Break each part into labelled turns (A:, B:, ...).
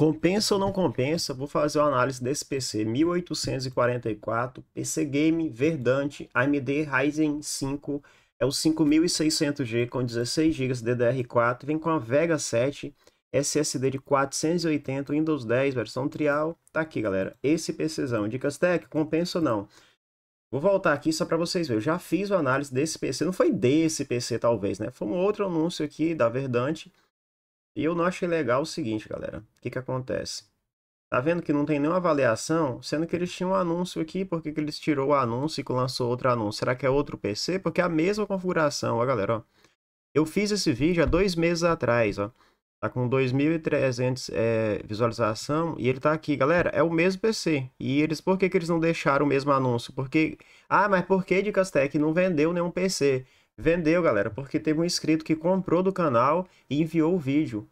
A: Compensa ou não compensa? Vou fazer uma análise desse PC 1844, PC Game Verdante AMD Ryzen 5, é o 5600G com 16 GB DDR4, vem com a Vega 7, SSD de 480, Windows 10, versão trial. Tá aqui, galera. Esse PCzão, dicas tech, compensa ou não? Vou voltar aqui só para vocês verem. Eu já fiz a análise desse PC, não foi desse PC talvez, né? Foi um outro anúncio aqui da Verdante e eu não achei legal o seguinte, galera. O que, que acontece? Tá vendo que não tem nenhuma avaliação? Sendo que eles tinham um anúncio aqui, por que, que eles tirou o anúncio e lançou outro anúncio? Será que é outro PC? Porque é a mesma configuração, ó galera, ó. Eu fiz esse vídeo há dois meses atrás, ó. Tá com 2.300 é, visualização e ele tá aqui, galera. É o mesmo PC. E eles, por que, que eles não deixaram o mesmo anúncio? Porque, ah, mas por que Dicastec não vendeu nenhum PC? Vendeu, galera, porque teve um inscrito que comprou do canal e enviou o vídeo,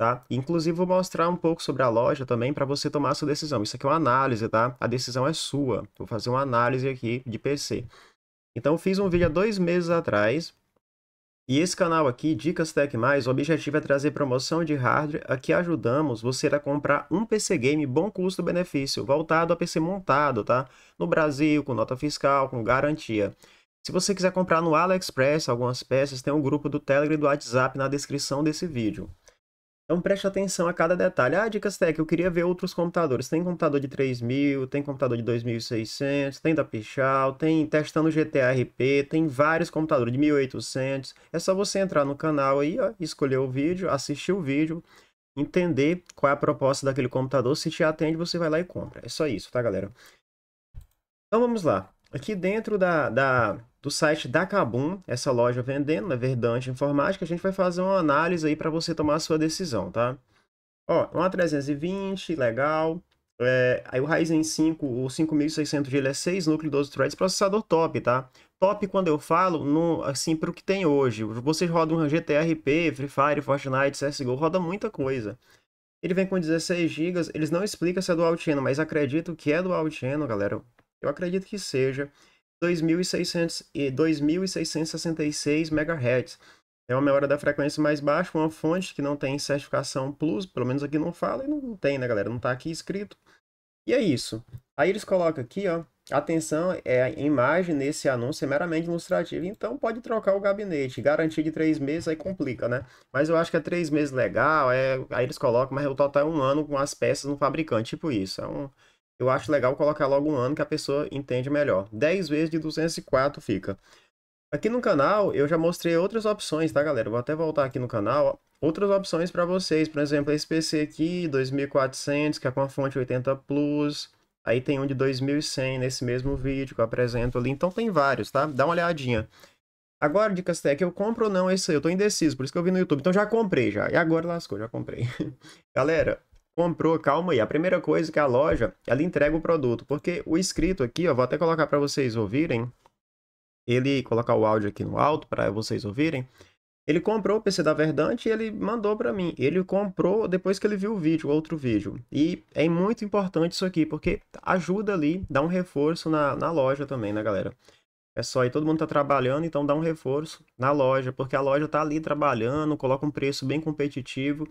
A: tá? Inclusive vou mostrar um pouco sobre a loja também para você tomar sua decisão. Isso aqui é uma análise, tá? A decisão é sua. Vou fazer uma análise aqui de PC. Então fiz um vídeo há dois meses atrás e esse canal aqui, Dicas Tech Mais, o objetivo é trazer promoção de hardware. Aqui ajudamos você a comprar um PC game bom custo-benefício, voltado a PC montado, tá? No Brasil, com nota fiscal, com garantia. Se você quiser comprar no AliExpress algumas peças, tem um grupo do Telegram e do WhatsApp na descrição desse vídeo. Então preste atenção a cada detalhe. Ah, Dicas Tech, eu queria ver outros computadores. Tem computador de 3000, tem computador de 2600, tem da Pichal, tem testando GTRP, tem vários computadores de 1800. É só você entrar no canal aí, ó, escolher o vídeo, assistir o vídeo, entender qual é a proposta daquele computador. Se te atende, você vai lá e compra. É só isso, tá, galera? Então vamos lá. Aqui dentro da, da do site da Kabum, essa loja vendendo, na né, Verdante Informática, a gente vai fazer uma análise aí para você tomar a sua decisão, tá? Ó, uma 320, legal. É, aí o Ryzen 5, o 5600G, ele é 6 núcleo, 12 threads, processador top, tá? Top, quando eu falo, no, assim, para o que tem hoje. você roda um GTRP, Free Fire, Fortnite, CSGO, roda muita coisa. Ele vem com 16 GB, eles não explicam se é dual channel, mas acredito que é dual channel, galera. Eu acredito que seja e 2.666 MHz. É uma memória da frequência mais baixa, uma fonte que não tem certificação plus, pelo menos aqui não fala e não tem, né, galera? Não está aqui escrito. E é isso. Aí eles colocam aqui, ó, atenção, é a imagem nesse anúncio é meramente ilustrativa, então pode trocar o gabinete. Garantia de três meses aí complica, né? Mas eu acho que é três meses legal, é... aí eles colocam, mas o total é um ano com as peças no fabricante, tipo isso. É um eu acho legal colocar logo um ano que a pessoa entende melhor. 10 vezes de 204 fica. Aqui no canal eu já mostrei outras opções, tá galera? Vou até voltar aqui no canal, outras opções para vocês. Por exemplo, esse PC aqui, 2400, que é com a fonte 80 Plus. Aí tem um de 2100 nesse mesmo vídeo que eu apresento ali. Então tem vários, tá? Dá uma olhadinha. Agora, dicas tech, eu compro ou não esse aí? Eu tô indeciso, por isso que eu vi no YouTube. Então já comprei já. E agora lascou, já comprei. galera, comprou, calma aí. A primeira coisa é que a loja, ela entrega o produto, porque o escrito aqui, ó, vou até colocar para vocês ouvirem. Ele colocar o áudio aqui no alto para vocês ouvirem. Ele comprou o PC da Verdante e ele mandou para mim. Ele comprou depois que ele viu o vídeo, outro vídeo. E é muito importante isso aqui, porque ajuda ali, dá um reforço na, na loja também, né, galera? É só aí, todo mundo tá trabalhando, então dá um reforço na loja, porque a loja tá ali trabalhando, coloca um preço bem competitivo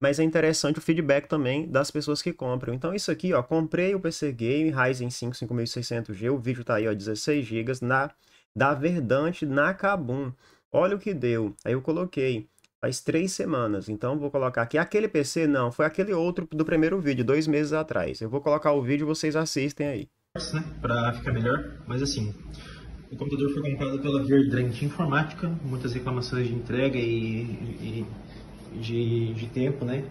A: mas é interessante o feedback também das pessoas que compram. Então isso aqui, ó, comprei o PC Game Ryzen 5 5600G, o vídeo tá aí, ó, 16 GB na da Verdante na Kabum. Olha o que deu. Aí eu coloquei faz três semanas. Então vou colocar aqui aquele PC não, foi aquele outro do primeiro vídeo, dois meses atrás. Eu vou colocar o vídeo, vocês assistem aí.
B: Né, para ficar melhor, mas assim, o computador foi comprado pela Verdante Informática, muitas reclamações de entrega e, e de, de tempo, né?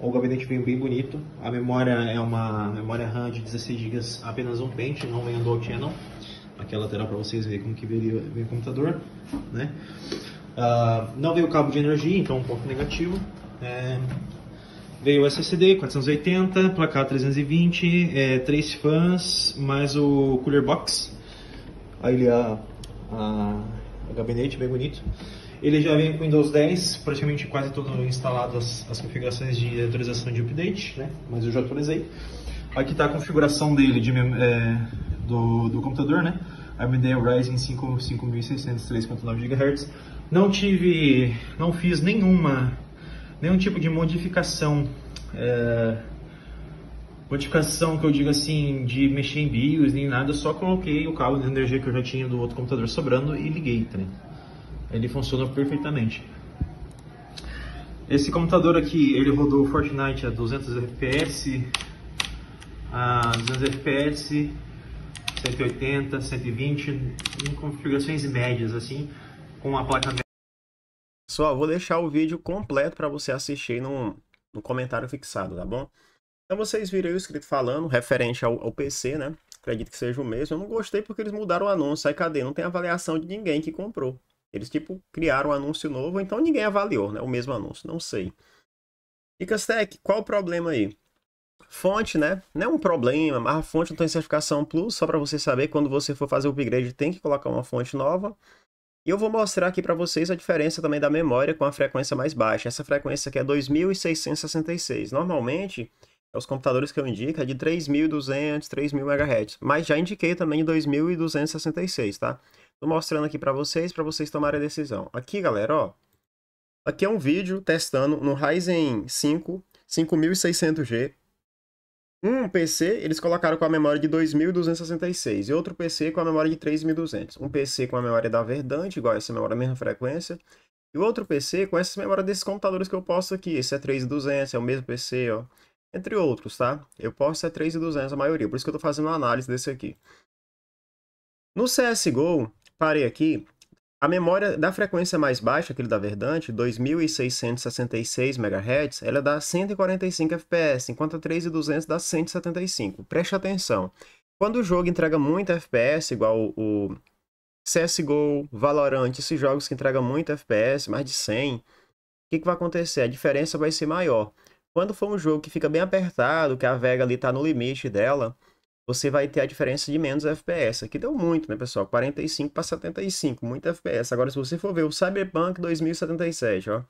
B: O gabinete veio bem bonito. A memória é uma memória RAM de 16 GB, apenas um pente, não vem dual channel. Aqui a lateral para vocês verem como que veria o computador, né? Uh, não veio o cabo de energia, então um ponto negativo. Né? É, veio o SSD 480, placar 320, é, 3 fãs, mais o cooler box. Aí ele a, a, a gabinete bem bonito. Ele já vem com Windows 10, praticamente quase todo instalado as, as configurações de atualização de update, né? Mas eu já atualizei. Aqui está a configuração dele de, é, do, do computador, né? AMD é Ryzen 5 3.9 GHz. Não tive, não fiz nenhuma, nenhum tipo de modificação, é, modificação que eu digo assim, de mexer em BIOS nem nada, eu só coloquei o cabo de energia que eu já tinha do outro computador sobrando e liguei, tá? ele funciona perfeitamente. Esse computador aqui, ele rodou Fortnite a 200 FPS, a 200 FPS, 180, 120,
A: em
B: configurações médias
A: assim, com a placa Pessoal, vou deixar o vídeo completo para você assistir no, no comentário fixado, tá bom? Então vocês viram aí o escrito falando, referente ao, ao PC, né? Acredito que seja o mesmo. Eu não gostei porque eles mudaram o anúncio. Aí cadê? Não tem avaliação de ninguém que comprou. Eles, tipo, criaram um anúncio novo, então ninguém avaliou, né? O mesmo anúncio, não sei. Dicas qual o problema aí? Fonte, né? Não é um problema, mas a fonte não tem certificação Plus, só para você saber, quando você for fazer o upgrade tem que colocar uma fonte nova. E eu vou mostrar aqui para vocês a diferença também da memória com a frequência mais baixa. Essa frequência aqui é 2666. Normalmente, é os computadores que eu indico é de 3.200, 3.000 MHz, mas já indiquei também 2.266, tá? Tô mostrando aqui para vocês, para vocês tomarem a decisão. Aqui, galera, ó. Aqui é um vídeo testando no Ryzen 5 5600G. Um PC eles colocaram com a memória de 2266 e outro PC com a memória de 3200. Um PC com a memória da Verdante, igual a essa memória, mesma frequência. E o outro PC com essa memória desses computadores que eu posto aqui. Esse é 3200, é o mesmo PC, ó. Entre outros, tá? Eu posto é 3200 a maioria, por isso que eu tô fazendo uma análise desse aqui. No CSGO, parei aqui. A memória da frequência mais baixa, aquele da Verdante, 2666 MHz, ela dá 145 FPS, enquanto a 3200 dá 175. Preste atenção. Quando o jogo entrega muito FPS, igual o CSGO, Valorant, esses jogos que entregam muito FPS, mais de 100, o que, que vai acontecer? A diferença vai ser maior. Quando for um jogo que fica bem apertado, que a Vega ali está no limite dela, você vai ter a diferença de menos FPS, Aqui deu muito, né, pessoal? 45 para 75, muito FPS. Agora, se você for ver o Cyberpunk 2077, ó.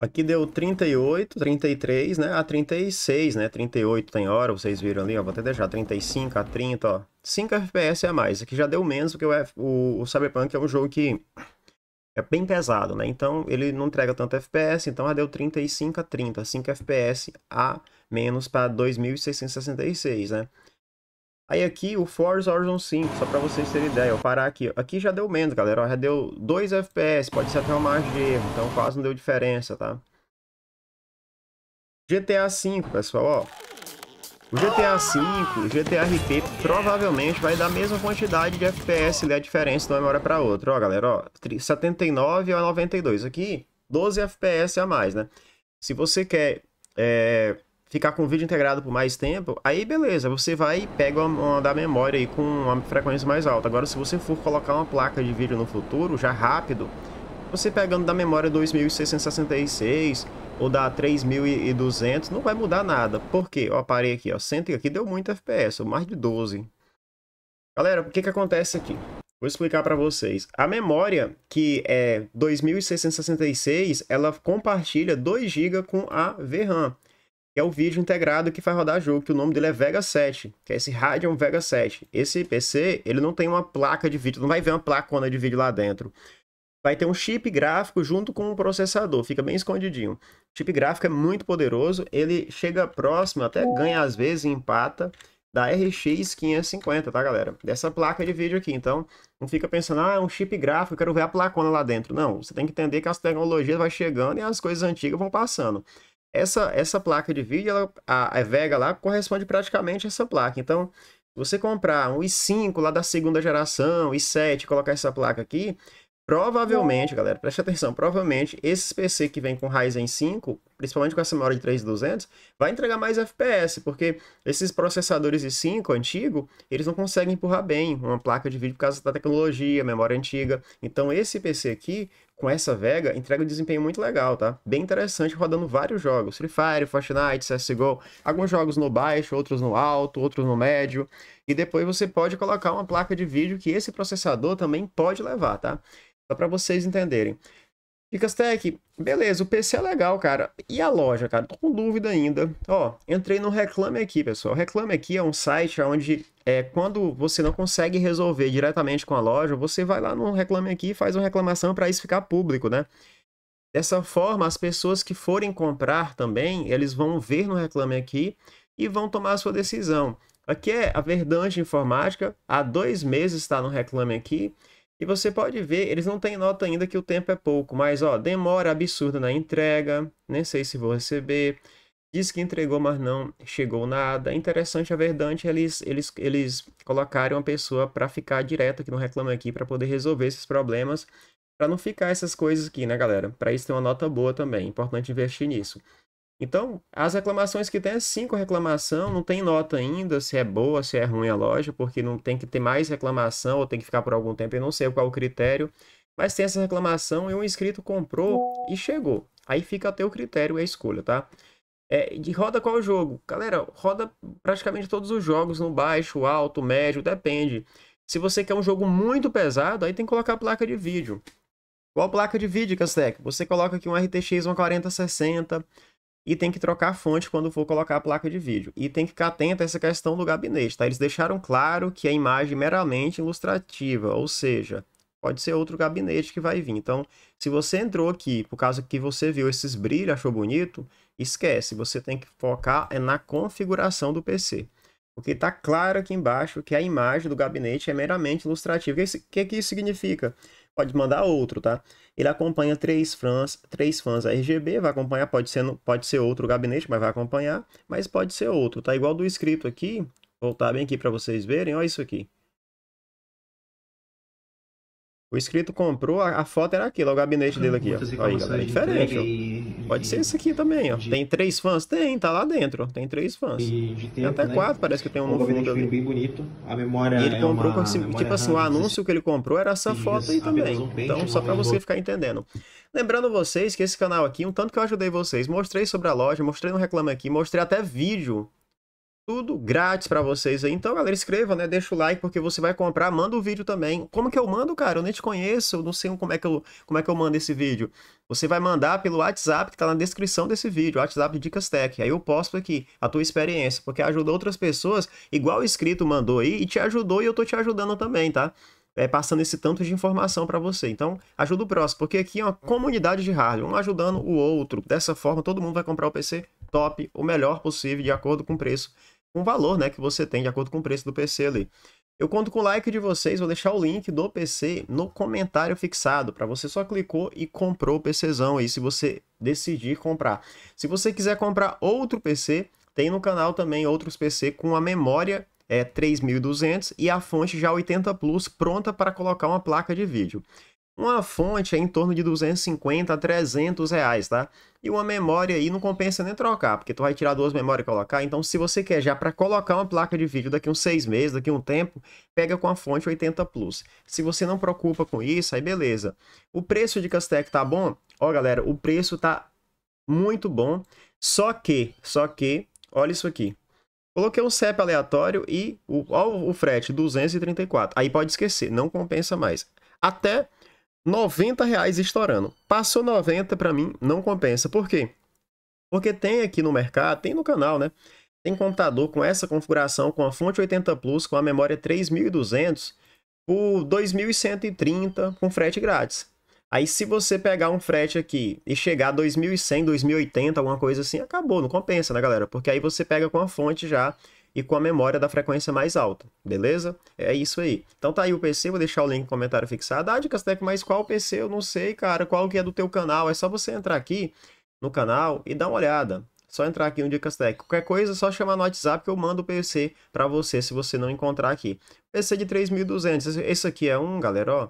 A: Aqui deu 38, 33, né, ah, a 36, né, 38 tem hora, vocês viram ali, ó, vou até deixar 35 a 30, ó. 5 FPS a mais, aqui já deu menos, porque o, o, o Cyberpunk é um jogo que é bem pesado, né? Então ele não entrega tanto FPS, então ah, deu 35 a 30, 5 FPS a menos para 2666, né? Aí aqui o Forza Horizon 5, só para vocês terem ideia, eu parar aqui, aqui já deu menos, galera, já deu 2 FPS, pode ser até uma margem de erro, então quase não deu diferença, tá? GTA V, pessoal, ó, o GTA V, o GTA RP provavelmente vai dar a mesma quantidade de FPS ali, né? a diferença de uma memória para outra. Ó, galera, ó, 79 a 92. Aqui, 12 FPS a mais, né? Se você quer é, ficar com o vídeo integrado por mais tempo, aí beleza, você vai e pega uma, uma da memória aí com uma frequência mais alta. Agora, se você for colocar uma placa de vídeo no futuro, já rápido, você pegando da memória 2666 ou da 3200, não vai mudar nada. Por quê? Eu parei aqui, ó, e aqui deu muito FPS, ou mais de 12. Galera, o que que acontece aqui? Vou explicar para vocês. A memória que é 2666, ela compartilha 2 GB com a VRAM, que é o vídeo integrado que faz rodar jogo, que o nome dele é Vega 7, que é esse Radeon Vega 7. Esse PC, ele não tem uma placa de vídeo, não vai ver uma placona de vídeo lá dentro vai ter um chip gráfico junto com o um processador, fica bem escondidinho. O chip gráfico é muito poderoso, ele chega próximo, até ganha às vezes, empata da RX 550, tá, galera? Dessa placa de vídeo aqui. Então, não fica pensando, ah, é um chip gráfico, eu quero ver a placona lá dentro. Não, você tem que entender que as tecnologias vão chegando e as coisas antigas vão passando. Essa, essa placa de vídeo, ela, a, a Vega lá, corresponde praticamente a essa placa. Então, se você comprar um i5 lá da segunda geração, i7, colocar essa placa aqui, Provavelmente, galera, preste atenção, provavelmente esse PC que vem com Ryzen 5, principalmente com essa memória de 3200, vai entregar mais FPS, porque esses processadores de 5 antigo, eles não conseguem empurrar bem uma placa de vídeo por causa da tecnologia, memória antiga. Então esse PC aqui, com essa Vega, entrega um desempenho muito legal, tá? Bem interessante, rodando vários jogos, Free Fire, Fortnite, CSGO, alguns jogos no baixo, outros no alto, outros no médio, e depois você pode colocar uma placa de vídeo que esse processador também pode levar, tá? Só para vocês entenderem. Ficastec, beleza, o PC é legal, cara. E a loja, cara? Tô com dúvida ainda. Ó, entrei no Reclame Aqui, pessoal. Reclame Aqui é um site onde, é, quando você não consegue resolver diretamente com a loja, você vai lá no Reclame Aqui e faz uma reclamação para isso ficar público, né? Dessa forma, as pessoas que forem comprar também, eles vão ver no Reclame Aqui e vão tomar a sua decisão. Aqui é a Verdante Informática, há dois meses está no Reclame Aqui. E você pode ver, eles não têm nota ainda que o tempo é pouco, mas ó, demora absurda na entrega, nem sei se vou receber. Diz que entregou, mas não chegou nada. Interessante, a verdade, eles, eles, eles colocaram a pessoa para ficar direto aqui no Reclame Aqui para poder resolver esses problemas, para não ficar essas coisas aqui, né, galera? Para isso tem uma nota boa também, é importante investir nisso. Então, as reclamações que tem é cinco reclamação, não tem nota ainda se é boa, se é ruim a loja, porque não tem que ter mais reclamação ou tem que ficar por algum tempo, eu não sei qual é o critério. Mas tem essa reclamação e um inscrito comprou e chegou. Aí fica a teu critério e a escolha, tá? É, e roda qual jogo? Galera, roda praticamente todos os jogos no baixo, alto, médio, depende. Se você quer um jogo muito pesado, aí tem que colocar a placa de vídeo. Qual placa de vídeo, Castec? Você coloca aqui um RTX 1040 60 e tem que trocar a fonte quando for colocar a placa de vídeo. E tem que ficar atento a essa questão do gabinete, tá? Eles deixaram claro que a imagem é meramente ilustrativa, ou seja, pode ser outro gabinete que vai vir. Então, se você entrou aqui, por causa que você viu esses brilhos, achou bonito, esquece, você tem que focar é, na configuração do PC. Porque está claro aqui embaixo que a imagem do gabinete é meramente ilustrativa. O que, que isso significa? pode mandar outro, tá? Ele acompanha três fãs, três fãs RGB, vai acompanhar, pode ser, pode ser outro gabinete, mas vai acompanhar, mas pode ser outro, tá? Igual do escrito aqui, voltar bem aqui para vocês verem, olha isso aqui. O inscrito comprou, a, a foto era aquilo, o gabinete ah, dele aqui. Ó. Aí, galera, é diferente.
B: E,
A: Pode ser isso aqui também, ó. De... Tem três fãs? Tem, tá lá dentro. Tem três fãs. E, tempo, tem até né? quatro, parece que tem um novo fundo ali. bem bonito. A memória e ele é comprou, uma, tipo assim, o né? anúncio que ele comprou era essa foto aí também. Um então, só para você ficar entendendo. Lembrando vocês que esse canal aqui, um tanto que eu ajudei vocês, mostrei sobre a loja, mostrei no Reclame Aqui, mostrei até vídeo tudo grátis para vocês aí. Então, galera, inscreva, né? Deixa o like porque você vai comprar. Manda o vídeo também. Como que eu mando, cara? Eu nem te conheço. Eu não sei como é que eu, como é que eu mando esse vídeo. Você vai mandar pelo WhatsApp que tá na descrição desse vídeo. WhatsApp de Dicas Tech. Aí eu posto aqui a tua experiência. Porque ajuda outras pessoas, igual o inscrito mandou aí, e te ajudou e eu tô te ajudando também, tá? É, passando esse tanto de informação para você. Então, ajuda o próximo, porque aqui é uma comunidade de hardware, um ajudando o outro. Dessa forma, todo mundo vai comprar o PC top, o melhor possível, de acordo com o preço um valor né, que você tem de acordo com o preço do PC ali. Eu conto com o like de vocês, vou deixar o link do PC no comentário fixado, para você só clicou e comprou o PCzão aí, se você decidir comprar. Se você quiser comprar outro PC, tem no canal também outros PC com a memória é 3200 e a fonte já 80 Plus pronta para colocar uma placa de vídeo. Uma fonte é em torno de 250 a 300 reais, tá? E uma memória aí não compensa nem trocar, porque tu vai tirar duas memórias e colocar. Então, se você quer já para colocar uma placa de vídeo daqui uns seis meses, daqui um tempo, pega com a fonte 80 Plus. Se você não preocupa com isso, aí beleza. O preço de Castec tá bom? Ó, galera, o preço tá muito bom. Só que, só que, olha isso aqui. Coloquei um CEP aleatório e o, ó, o frete 234. Aí pode esquecer, não compensa mais. Até 90 reais estourando. Passou 90 para mim, não compensa. Por quê? Porque tem aqui no mercado, tem no canal, né? Tem computador com essa configuração, com a fonte 80 Plus, com a memória 3200, por 2130 com frete grátis. Aí se você pegar um frete aqui e chegar a 2100, 2080, alguma coisa assim, acabou, não compensa, né, galera? Porque aí você pega com a fonte já e com a memória da frequência mais alta, beleza? É isso aí. Então tá aí o PC, vou deixar o link no comentário fixado. Ah, Tech, mas qual PC? Eu não sei, cara. Qual que é do teu canal? É só você entrar aqui no canal e dar uma olhada. Só entrar aqui no Tech. Qualquer coisa, é só chamar no WhatsApp que eu mando o PC para você, se você não encontrar aqui. PC de 3.200. Esse aqui é um, galera, ó.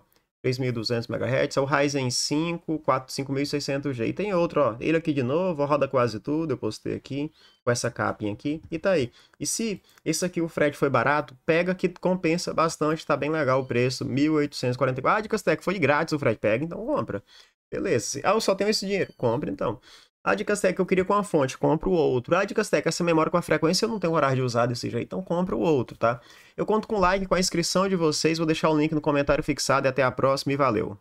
A: 3200 MHz, é o Ryzen 5 5600G. E tem outro, ó, ele aqui de novo, roda quase tudo, eu postei aqui, com essa capinha aqui, e tá aí. E se esse aqui o frete foi barato, pega que compensa bastante, tá bem legal o preço, 1844. Ah, de Castec, foi grátis o frete, pega, então compra. Beleza, ah, eu só tenho esse dinheiro, compra então. Ah, dica que eu queria com a fonte, compra o outro. Ah, dica seca, essa memória com a frequência eu não tenho horário de usar desse jeito, então compra o outro, tá? Eu conto com o like, com a inscrição de vocês, vou deixar o link no comentário fixado e até a próxima e valeu!